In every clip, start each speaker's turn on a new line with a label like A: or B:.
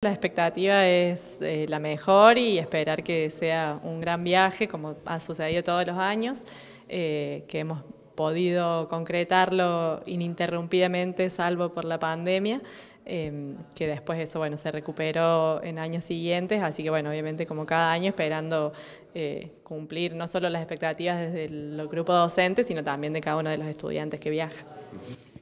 A: La expectativa es eh, la mejor y esperar que sea un gran viaje, como ha sucedido todos los años, eh, que hemos podido concretarlo ininterrumpidamente, salvo por la pandemia, em, que después eso bueno, se recuperó en años siguientes, así que bueno, obviamente como cada año esperando eh, cumplir no solo las expectativas desde el grupo docente, sino también de cada uno de los estudiantes que viaja.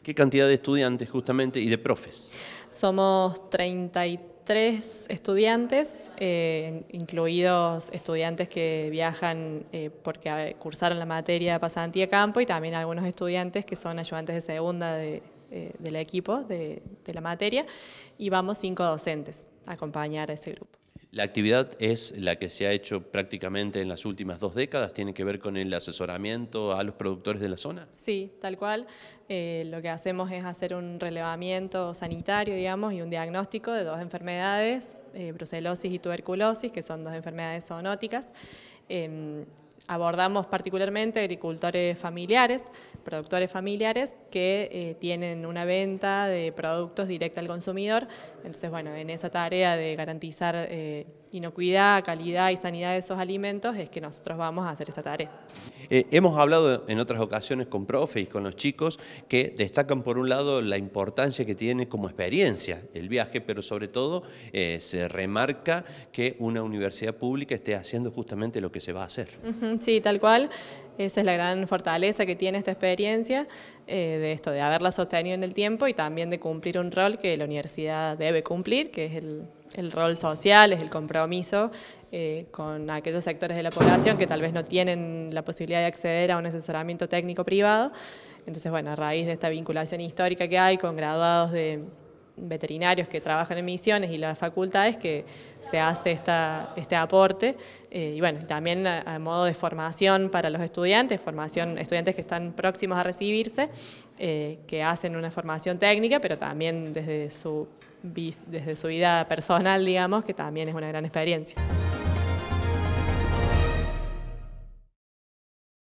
B: ¿Qué cantidad de estudiantes justamente y de profes?
A: Somos 33 tres estudiantes, eh, incluidos estudiantes que viajan eh, porque cursaron la materia de pasantía de campo y también algunos estudiantes que son ayudantes de segunda eh, del equipo de la materia y vamos cinco docentes a acompañar a ese grupo.
B: La actividad es la que se ha hecho prácticamente en las últimas dos décadas, tiene que ver con el asesoramiento a los productores de la zona.
A: Sí, tal cual. Eh, lo que hacemos es hacer un relevamiento sanitario, digamos, y un diagnóstico de dos enfermedades, eh, brucelosis y tuberculosis, que son dos enfermedades zoonóticas. Em, abordamos particularmente agricultores familiares, productores familiares que eh, tienen una venta de productos directa al consumidor. Entonces, bueno, en esa tarea de garantizar eh, inocuidad, calidad y sanidad de esos alimentos es que nosotros vamos a hacer esta tarea.
B: Eh, hemos hablado en otras ocasiones con profe y con los chicos que destacan por un lado la importancia que tiene como experiencia el viaje, pero sobre todo se remarca que una universidad pública esté haciendo justamente lo que se va a hacer.
A: Sí, tal cual. Esa es la gran fortaleza que tiene esta experiencia, eh, de esto, de haberla sostenido en el tiempo y también de cumplir un rol que la universidad debe cumplir, que es el, rol social, es el compromiso eh, con aquellos sectores de la población que tal vez no tienen la posibilidad de acceder a un asesoramiento técnico privado. Entonces, bueno, a raíz de esta vinculación histórica que hay con graduados de veterinarios que trabajan en misiones y las facultades que se hace esta, este aporte. Eh, y bueno, también a, modo de formación para los estudiantes, formación estudiantes que están próximos a recibirse, eh, que hacen una formación técnica, pero también desde su, desde su vida personal, digamos, que también es una gran experiencia.